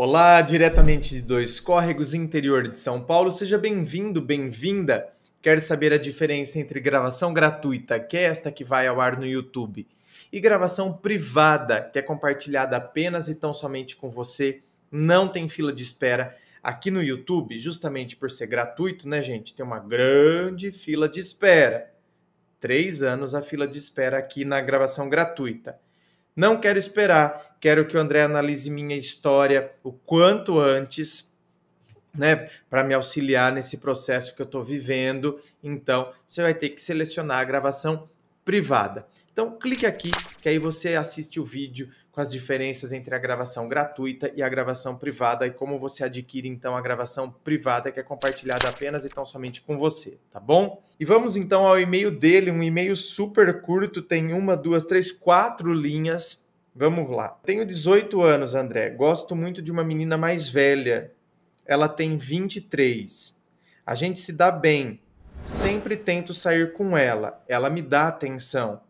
Olá, diretamente de Dois Córregos, interior de São Paulo. Seja bem-vindo, bem-vinda. Quer saber a diferença entre gravação gratuita, que é esta que vai ao ar no YouTube, e gravação privada, que é compartilhada apenas e tão somente com você? Não tem fila de espera aqui no YouTube, justamente por ser gratuito, né, gente? Tem uma grande fila de espera. Três anos a fila de espera aqui na gravação gratuita. Não quero esperar, quero que o André analise minha história o quanto antes, né, para me auxiliar nesse processo que eu estou vivendo. Então, você vai ter que selecionar a gravação privada. Então clique aqui que aí você assiste o vídeo com as diferenças entre a gravação gratuita e a gravação privada e como você adquire então a gravação privada que é compartilhada apenas e tão somente com você, tá bom? E vamos então ao e-mail dele, um e-mail super curto, tem uma, duas, três, quatro linhas. Vamos lá. Tenho 18 anos, André. Gosto muito de uma menina mais velha. Ela tem 23. A gente se dá bem, Sempre tento sair com ela, ela me dá atenção,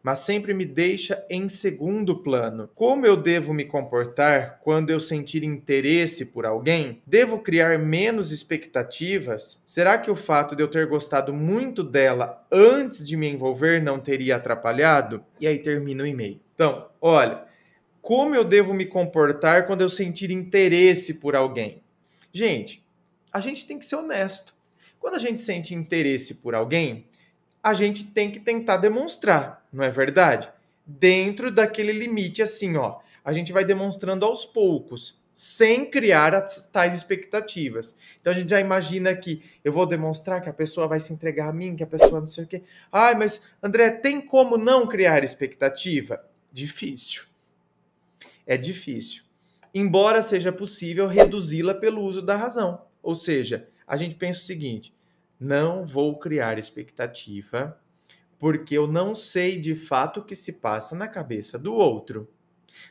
mas sempre me deixa em segundo plano. Como eu devo me comportar quando eu sentir interesse por alguém? Devo criar menos expectativas? Será que o fato de eu ter gostado muito dela antes de me envolver não teria atrapalhado? E aí termina o e-mail. Então, olha, como eu devo me comportar quando eu sentir interesse por alguém? Gente, a gente tem que ser honesto. Quando a gente sente interesse por alguém, a gente tem que tentar demonstrar, não é verdade? Dentro daquele limite assim, ó, a gente vai demonstrando aos poucos, sem criar as tais expectativas. Então a gente já imagina que eu vou demonstrar que a pessoa vai se entregar a mim, que a pessoa não sei o quê. Ai, mas André, tem como não criar expectativa? Difícil. É difícil. Embora seja possível reduzi-la pelo uso da razão. Ou seja, a gente pensa o seguinte: não vou criar expectativa, porque eu não sei de fato o que se passa na cabeça do outro.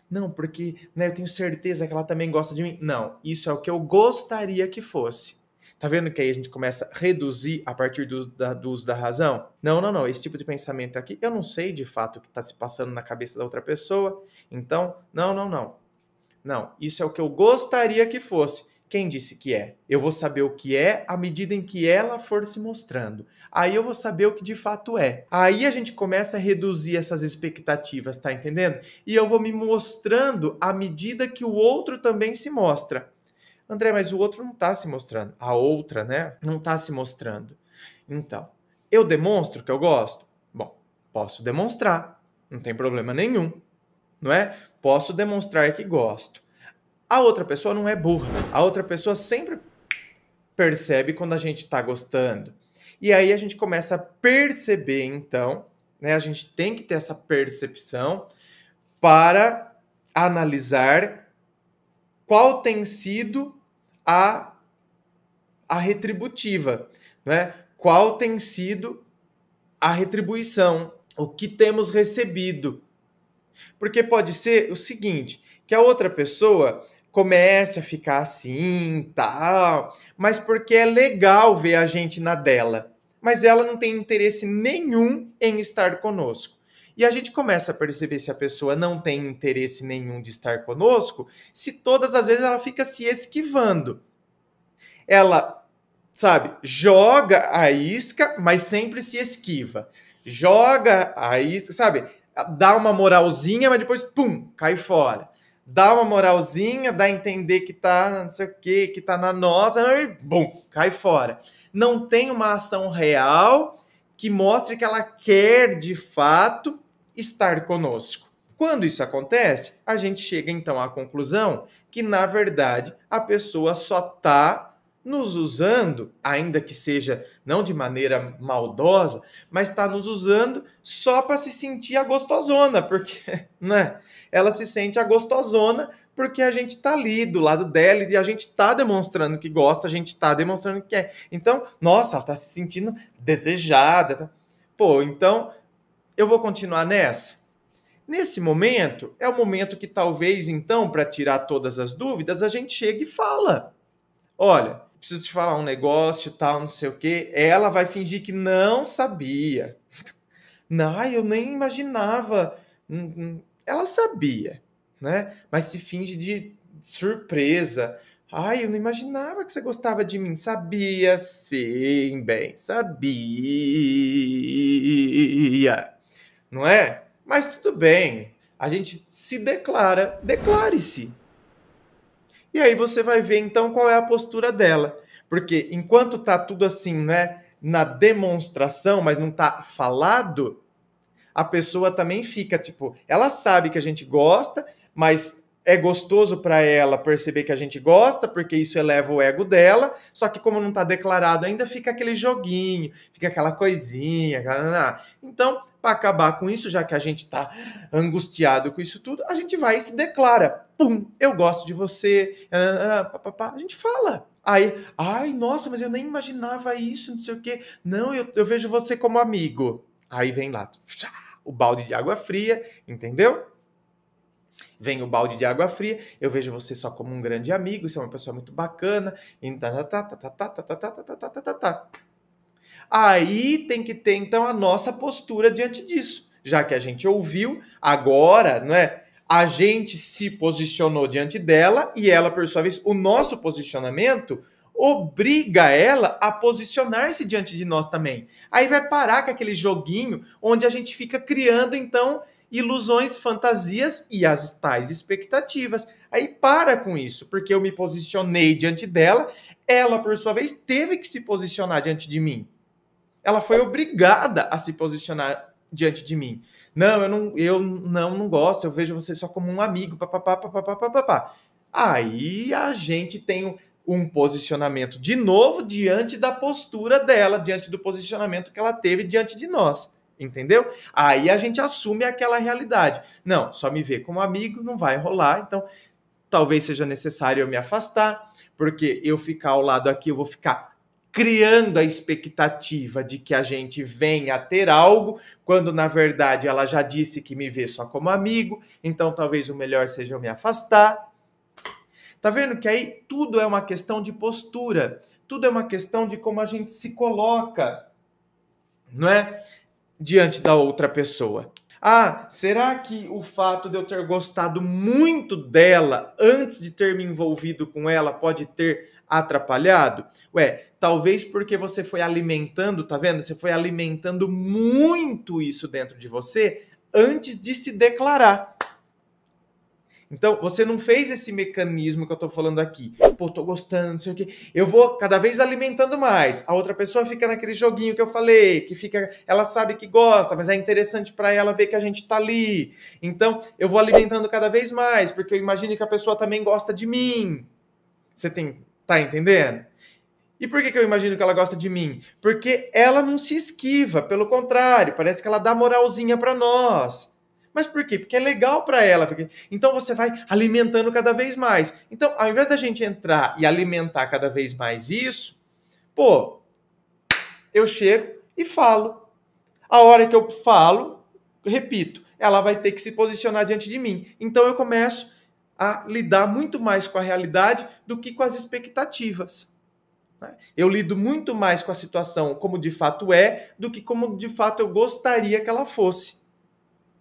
Não, porque né, eu tenho certeza que ela também gosta de mim. Não, isso é o que eu gostaria que fosse. Tá vendo que aí a gente começa a reduzir a partir do, da, do uso da razão? Não, não, não. Esse tipo de pensamento aqui, eu não sei de fato o que está se passando na cabeça da outra pessoa. Então, não, não, não. Não, isso é o que eu gostaria que fosse. Quem disse que é? Eu vou saber o que é à medida em que ela for se mostrando. Aí eu vou saber o que de fato é. Aí a gente começa a reduzir essas expectativas, tá entendendo? E eu vou me mostrando à medida que o outro também se mostra. André, mas o outro não tá se mostrando. A outra, né? Não tá se mostrando. Então, eu demonstro que eu gosto? Bom, posso demonstrar. Não tem problema nenhum. Não é? Posso demonstrar que gosto. A outra pessoa não é burra. A outra pessoa sempre percebe quando a gente tá gostando. E aí a gente começa a perceber, então, né? A gente tem que ter essa percepção para analisar qual tem sido a, a retributiva, né? Qual tem sido a retribuição, o que temos recebido, porque pode ser o seguinte, que a outra pessoa comece a ficar assim, tal, mas porque é legal ver a gente na dela, mas ela não tem interesse nenhum em estar conosco. E a gente começa a perceber se a pessoa não tem interesse nenhum de estar conosco, se todas as vezes ela fica se esquivando. Ela, sabe, joga a isca, mas sempre se esquiva. Joga a isca, sabe? dá uma moralzinha, mas depois, pum, cai fora. Dá uma moralzinha, dá a entender que tá não sei o quê, que tá na nossa, e bum, cai fora. Não tem uma ação real que mostre que ela quer de fato estar conosco. Quando isso acontece, a gente chega então à conclusão que, na verdade, a pessoa só tá nos usando, ainda que seja não de maneira maldosa, mas está nos usando só para se sentir a gostosona, porque né? ela se sente a gostosona porque a gente está ali do lado dela e a gente está demonstrando que gosta, a gente está demonstrando que quer. Então, nossa, ela está se sentindo desejada. Tá? Pô, então eu vou continuar nessa. Nesse momento, é o momento que talvez, então, para tirar todas as dúvidas, a gente chega e fala: olha, preciso te falar um negócio, tal, não sei o quê. Ela vai fingir que não sabia. não, eu nem imaginava. Hum, hum. Ela sabia, né? Mas se finge de surpresa. Ai, eu não imaginava que você gostava de mim. Sabia, sim, bem, sabia. Não é? Mas tudo bem. A gente se declara, declare-se. E aí você vai ver então qual é a postura dela. Porque enquanto tá tudo assim, né, na demonstração, mas não tá falado, a pessoa também fica tipo, ela sabe que a gente gosta, mas é gostoso para ela perceber que a gente gosta, porque isso eleva o ego dela. Só que como não tá declarado ainda, fica aquele joguinho, fica aquela coisinha. Né, né, né. Então, para acabar com isso, já que a gente está angustiado com isso tudo, a gente vai e se declara. Pum, eu gosto de você. Ah, pá, pá, pá. A gente fala. Aí, ai, nossa, mas eu nem imaginava isso, não sei o quê. Não, eu, eu vejo você como amigo. Aí vem lá, o balde de água fria, entendeu? vem o balde de água fria, eu vejo você só como um grande amigo, você é uma pessoa muito bacana, e tá, tá, tá, tá, tá, tá, tá, tá, tá, tá, tá, tá. Aí tem que ter então a nossa postura diante disso. Já que a gente ouviu, agora, não é? A gente se posicionou diante dela e ela, por sua vez, o nosso posicionamento obriga ela a posicionar-se diante de nós também. Aí vai parar com aquele joguinho onde a gente fica criando então ilusões, fantasias e as tais expectativas. Aí para com isso, porque eu me posicionei diante dela, ela por sua vez teve que se posicionar diante de mim ela foi obrigada a se posicionar diante de mim. Não, eu não, eu não, não gosto, eu vejo você só como um amigo, papapá, papapá, papapá. Aí a gente tem um posicionamento de novo diante da postura dela, diante do posicionamento que ela teve diante de nós. Entendeu? Aí a gente assume aquela realidade. Não, só me ver como amigo não vai rolar, então talvez seja necessário eu me afastar, porque eu ficar ao lado aqui, eu vou ficar criando a expectativa de que a gente venha a ter algo, quando na verdade ela já disse que me vê só como amigo, então talvez o melhor seja eu me afastar. Tá vendo que aí tudo é uma questão de postura, tudo é uma questão de como a gente se coloca, não é? Diante da outra pessoa. Ah, será que o fato de eu ter gostado muito dela antes de ter me envolvido com ela pode ter atrapalhado? Ué, talvez porque você foi alimentando, tá vendo? Você foi alimentando muito isso dentro de você antes de se declarar. Então, você não fez esse mecanismo que eu tô falando aqui. Pô, tô gostando, não sei o quê. Eu vou cada vez alimentando mais. A outra pessoa fica naquele joguinho que eu falei, que fica, ela sabe que gosta, mas é interessante para ela ver que a gente tá ali. Então, eu vou alimentando cada vez mais, porque eu imagino que a pessoa também gosta de mim. Você tem Tá entendendo? E por que, que eu imagino que ela gosta de mim? Porque ela não se esquiva, pelo contrário, parece que ela dá moralzinha para nós. Mas por quê? Porque é legal para ela. Porque... Então você vai alimentando cada vez mais. Então, ao invés da gente entrar e alimentar cada vez mais isso, pô, eu chego e falo. A hora que eu falo, repito, ela vai ter que se posicionar diante de mim. Então eu começo a lidar muito mais com a realidade do que com as expectativas. Né? Eu lido muito mais com a situação como de fato é do que como de fato eu gostaria que ela fosse.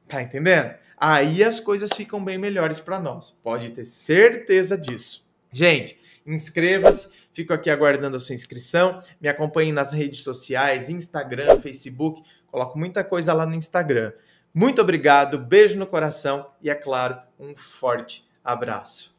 Tá entendendo? Aí as coisas ficam bem melhores para nós. Pode ter certeza disso. Gente, inscreva-se. Fico aqui aguardando a sua inscrição. Me acompanhe nas redes sociais, Instagram, Facebook. Coloco muita coisa lá no Instagram. Muito obrigado, beijo no coração e, é claro, um forte abraço Abraço.